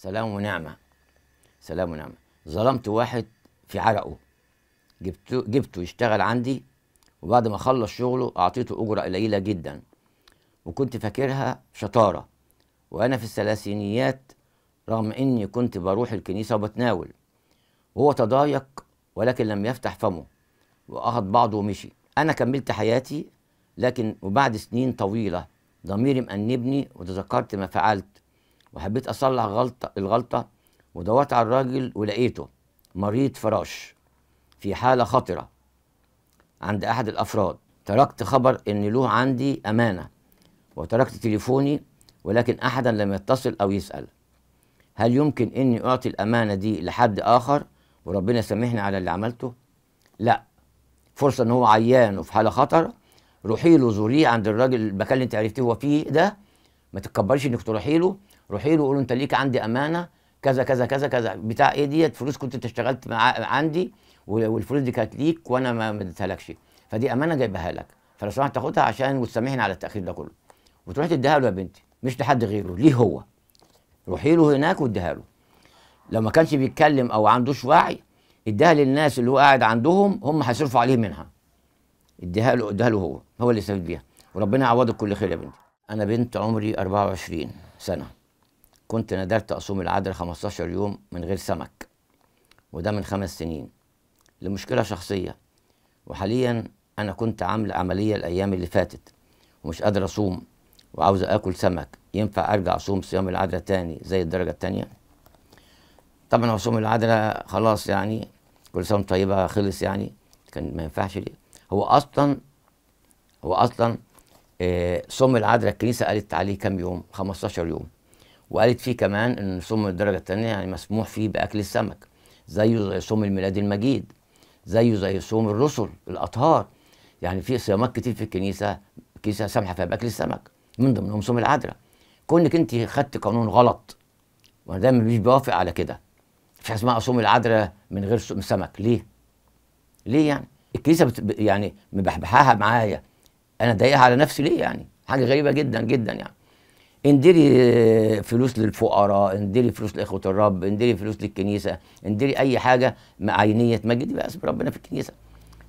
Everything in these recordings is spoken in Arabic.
سلام ونعمة سلام ونعمة ظلمت واحد في عرقه جبته جبته يشتغل عندي وبعد ما خلص شغله أعطيته أجرة قليلة جدا وكنت فاكرها شطارة وأنا في الثلاثينيات رغم إني كنت بروح الكنيسة وبتناول وهو تضايق ولكن لم يفتح فمه وأخذ بعضه ومشي أنا كملت حياتي لكن وبعد سنين طويلة ضميري مأنبني وتذكرت ما فعلت وحبيت اصلح غلطه الغلطه ودورت على الراجل ولقيته مريض فراش في حاله خطره عند احد الافراد تركت خبر ان له عندي امانه وتركت تليفوني ولكن احدا لم يتصل او يسال هل يمكن اني اعطي الامانه دي لحد اخر وربنا يسامحني على اللي عملته لا فرصه ان هو عيان وفي حاله خطر روحي له زوريه عند الراجل المكان اللي انت عرفتيه هو فيه ده ما تتكبريش انك تروحي له روحي له قول انت ليك عندي امانه كذا كذا كذا كذا بتاع ايه ديت فلوس كنت انت اشتغلت عندي والفلوس دي كانت ليك وانا ما لكش فدي امانه جايبها لك فلو سمحت تاخدها عشان وتسامحني على التاخير ده كله وتروح تديها له يا بنتي مش لحد غيره ليه هو روحي له هناك واديها له لو ما كانش بيتكلم او عندوش وعي اديها للناس اللي هو قاعد عندهم هم هيصرفوا عليه منها اديها له اديها له هو هو اللي يستفيد بيها وربنا يعوضك كل خير يا بنتي انا بنت عمري 24 سنه كنت ندرت أصوم العدل 15 يوم من غير سمك وده من خمس سنين لمشكلة شخصية وحاليا أنا كنت عامل عملية الأيام اللي فاتت ومش قادر أصوم وعاوز آكل سمك ينفع أرجع أصوم صيام العدل تاني زي الدرجة التانية طبعا أصوم العدل خلاص يعني كل سنة طيبة خلص يعني كان ما ينفعش ليه هو أصلا هو أصلا آه، صوم العدل الكنيسة قالت عليه كام يوم 15 يوم وقالت فيه كمان ان صوم الدرجه الثانيه يعني مسموح فيه باكل السمك زيه زي صوم الميلاد المجيد زيه زي صوم الرسل الاطهار يعني في صيامات كتير في الكنيسه الكنيسه سامحه فيها باكل السمك من ضمنهم صوم العذراء كونك انت خدت قانون غلط وانا دايما مش بوافق على كده مفيش حاجه اسمها صوم العذراء من غير سمك ليه؟ ليه يعني؟ الكنيسه بت... يعني مبحبحاها معايا انا ضايقها على نفسي ليه يعني؟ حاجه غريبه جدا جدا يعني اندري آه، فلوس للفقراء اندري فلوس لاخوه الرب اندري فلوس للكنيسه اندري اي حاجه عينيه تمجدي بقى اسم ربنا في الكنيسه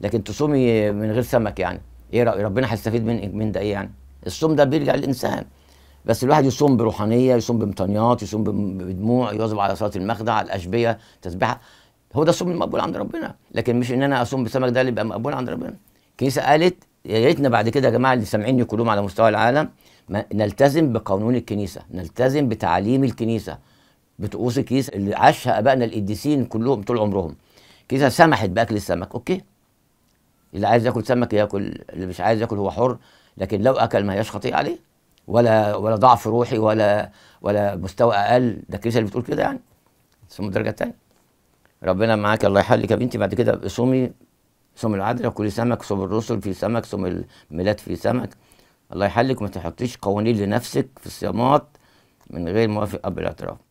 لكن تصومي من غير سمك يعني ايه رأي ربنا هيستفيد من من ده ايه يعني الصوم ده بيرجع للانسان بس الواحد يصوم بروحانيه يصوم بمطنيات يصوم بدموع يواظب على صلاه المخدع على الاشبيه تسبيحه هو ده الصوم المقبول عند ربنا لكن مش ان انا اصوم بسمك ده اللي يبقى مقبول عند ربنا الكنيسه قالت يا ريتنا بعد كده يا جماعه اللي سامعيني كلهم على مستوى العالم نلتزم بقانون الكنيسة نلتزم بتعاليم الكنيسة بطقوس الكنيسة اللي عاشها أبائنا القديسين كلهم طول عمرهم الكنيسة سمحت بأكل السمك أوكي اللي عايز ياكل سمك ياكل اللي مش عايز ياكل هو حر لكن لو أكل ما هياش خطيئة عليه ولا ولا ضعف روحي ولا ولا مستوى أقل ده الكنيسة اللي بتقول كده يعني ثم الدرجة الثانية ربنا معاك الله يحلك يا بنتي بعد كده صومي صوم العدل وكل سمك صوم الرسل في سمك صوم الميلاد في سمك الله يحلك ما تحطيش قوانين لنفسك في الصيامات من غير موافق اب الاعتراف